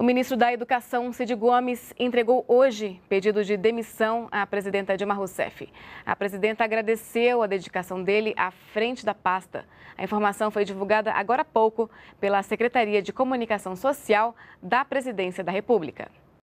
O ministro da Educação, Cid Gomes, entregou hoje pedido de demissão à presidenta Dilma Rousseff. A presidenta agradeceu a dedicação dele à frente da pasta. A informação foi divulgada agora há pouco pela Secretaria de Comunicação Social da Presidência da República.